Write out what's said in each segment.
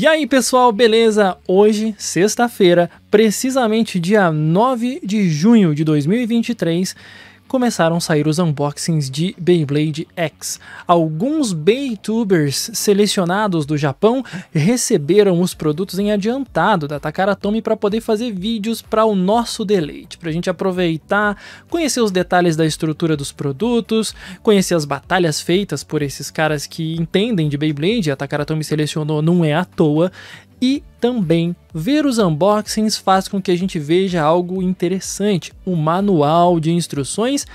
E aí pessoal, beleza? Hoje, sexta-feira, precisamente dia 9 de junho de 2023, começaram a sair os unboxings de Beyblade X. Alguns Beytubers selecionados do Japão receberam os produtos em adiantado da Takaratomi para poder fazer vídeos para o nosso deleite, para a gente aproveitar, conhecer os detalhes da estrutura dos produtos, conhecer as batalhas feitas por esses caras que entendem de Beyblade. A Takaratomi selecionou, não é à toa, e também ver os unboxings faz com que a gente veja algo interessante, um manual de instruções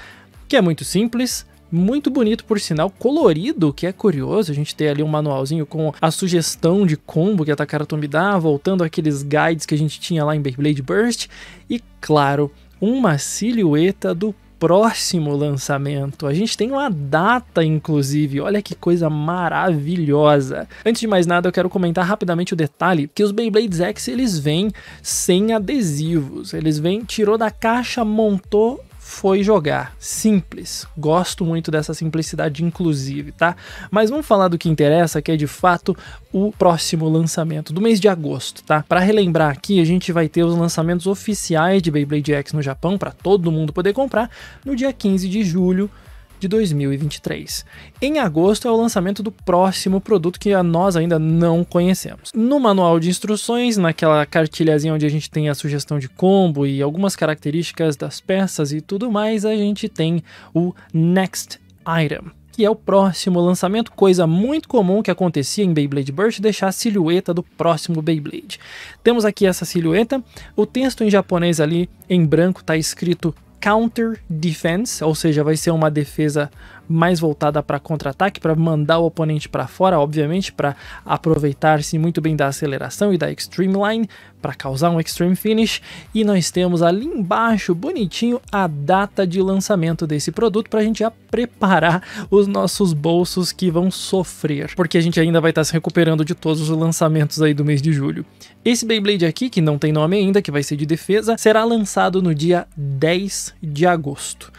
que é muito simples, muito bonito, por sinal, colorido, que é curioso a gente ter ali um manualzinho com a sugestão de combo que a Takarato me dá, voltando aqueles guides que a gente tinha lá em Beyblade Burst, e claro, uma silhueta do próximo lançamento. A gente tem uma data, inclusive. Olha que coisa maravilhosa. Antes de mais nada, eu quero comentar rapidamente o detalhe que os Beyblades X eles vêm sem adesivos. Eles vêm, tirou da caixa, montou foi jogar. Simples. Gosto muito dessa simplicidade, inclusive, tá? Mas vamos falar do que interessa, que é de fato o próximo lançamento do mês de agosto, tá? Para relembrar aqui, a gente vai ter os lançamentos oficiais de Beyblade X no Japão para todo mundo poder comprar no dia 15 de julho de 2023. Em agosto é o lançamento do próximo produto que nós ainda não conhecemos. No manual de instruções, naquela cartilhazinha onde a gente tem a sugestão de combo e algumas características das peças e tudo mais, a gente tem o Next Item, que é o próximo lançamento, coisa muito comum que acontecia em Beyblade Burst, deixar a silhueta do próximo Beyblade. Temos aqui essa silhueta, o texto em japonês ali em branco está escrito counter defense, ou seja, vai ser uma defesa mais voltada para contra-ataque, para mandar o oponente para fora, obviamente, para aproveitar-se muito bem da aceleração e da Extreme Line, para causar um Extreme Finish. E nós temos ali embaixo, bonitinho, a data de lançamento desse produto para a gente já preparar os nossos bolsos que vão sofrer, porque a gente ainda vai estar tá se recuperando de todos os lançamentos aí do mês de julho. Esse Beyblade aqui, que não tem nome ainda, que vai ser de defesa, será lançado no dia 10 de agosto.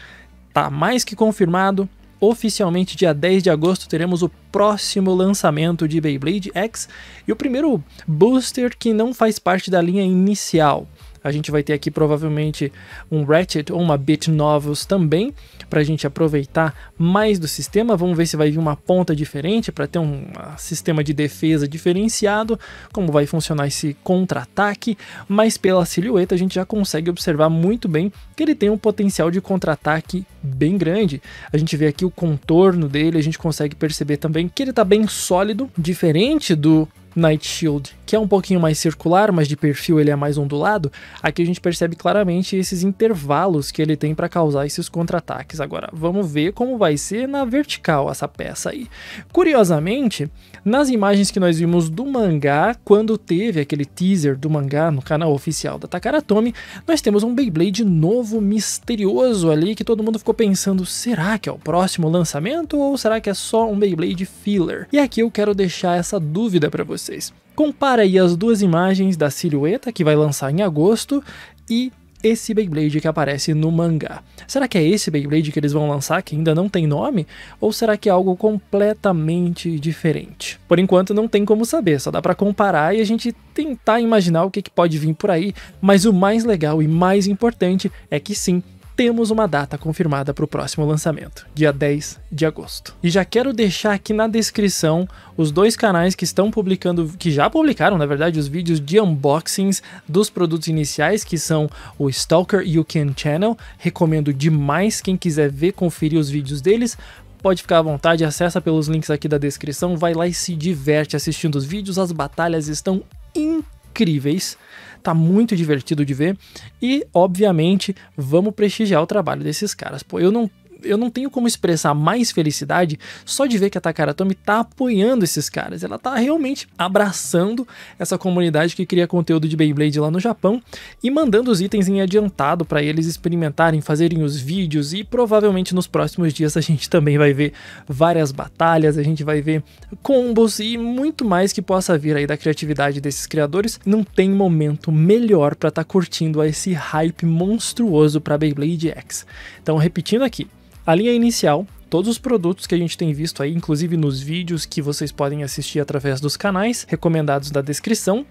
Tá mais que confirmado, oficialmente dia 10 de agosto teremos o próximo lançamento de Beyblade X e o primeiro booster que não faz parte da linha inicial. A gente vai ter aqui provavelmente um Ratchet ou uma Bit novos também, para a gente aproveitar mais do sistema. Vamos ver se vai vir uma ponta diferente para ter um sistema de defesa diferenciado, como vai funcionar esse contra-ataque. Mas pela silhueta a gente já consegue observar muito bem que ele tem um potencial de contra-ataque bem grande. A gente vê aqui o contorno dele, a gente consegue perceber também que ele está bem sólido, diferente do Night Shield, que é um pouquinho mais circular, mas de perfil ele é mais ondulado, aqui a gente percebe claramente esses intervalos que ele tem para causar esses contra-ataques. Agora, vamos ver como vai ser na vertical essa peça aí. Curiosamente, nas imagens que nós vimos do mangá, quando teve aquele teaser do mangá no canal oficial da Takaratomi, nós temos um Beyblade novo, misterioso ali, que todo mundo ficou pensando, será que é o próximo lançamento ou será que é só um Beyblade filler? E aqui eu quero deixar essa dúvida para você vocês. Compara aí as duas imagens da silhueta que vai lançar em agosto e esse Beyblade que aparece no mangá. Será que é esse Beyblade que eles vão lançar que ainda não tem nome? Ou será que é algo completamente diferente? Por enquanto não tem como saber, só dá para comparar e a gente tentar imaginar o que, que pode vir por aí, mas o mais legal e mais importante é que sim, temos uma data confirmada para o próximo lançamento, dia 10 de agosto. E já quero deixar aqui na descrição os dois canais que estão publicando, que já publicaram, na verdade, os vídeos de unboxings dos produtos iniciais, que são o Stalker Yuken Channel. Recomendo demais quem quiser ver, conferir os vídeos deles, pode ficar à vontade, acessa pelos links aqui da descrição, vai lá e se diverte assistindo os vídeos, as batalhas estão incríveis tá muito divertido de ver. E, obviamente, vamos prestigiar o trabalho desses caras. Pô, eu não eu não tenho como expressar mais felicidade só de ver que a Takara Tomy tá apoiando esses caras. Ela tá realmente abraçando essa comunidade que cria conteúdo de Beyblade lá no Japão e mandando os itens em adiantado para eles experimentarem, fazerem os vídeos e provavelmente nos próximos dias a gente também vai ver várias batalhas, a gente vai ver combos e muito mais que possa vir aí da criatividade desses criadores. Não tem momento melhor para estar tá curtindo esse hype monstruoso para Beyblade X. Então, repetindo aqui, a linha inicial, todos os produtos que a gente tem visto aí, inclusive nos vídeos que vocês podem assistir através dos canais recomendados da descrição,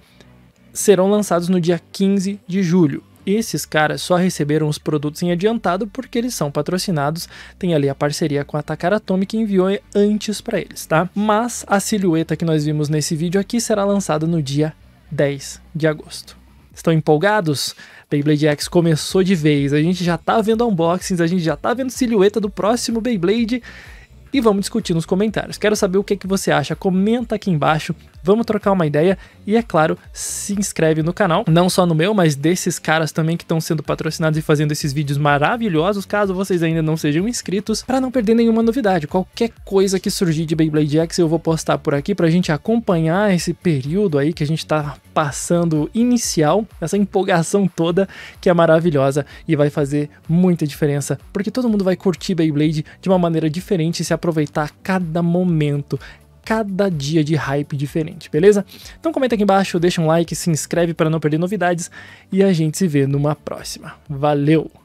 serão lançados no dia 15 de julho. Esses caras só receberam os produtos em adiantado porque eles são patrocinados, tem ali a parceria com a Takara Tomy que enviou antes para eles, tá? Mas a silhueta que nós vimos nesse vídeo aqui será lançada no dia 10 de agosto. Estão empolgados? Beyblade X começou de vez. A gente já tá vendo unboxings, a gente já tá vendo silhueta do próximo Beyblade e vamos discutir nos comentários. Quero saber o que, é que você acha. Comenta aqui embaixo vamos trocar uma ideia e, é claro, se inscreve no canal, não só no meu, mas desses caras também que estão sendo patrocinados e fazendo esses vídeos maravilhosos, caso vocês ainda não sejam inscritos, para não perder nenhuma novidade. Qualquer coisa que surgir de Beyblade X eu vou postar por aqui pra gente acompanhar esse período aí que a gente tá passando inicial, essa empolgação toda que é maravilhosa e vai fazer muita diferença, porque todo mundo vai curtir Beyblade de uma maneira diferente e se aproveitar cada momento, cada dia de hype diferente, beleza? Então comenta aqui embaixo, deixa um like, se inscreve para não perder novidades e a gente se vê numa próxima. Valeu!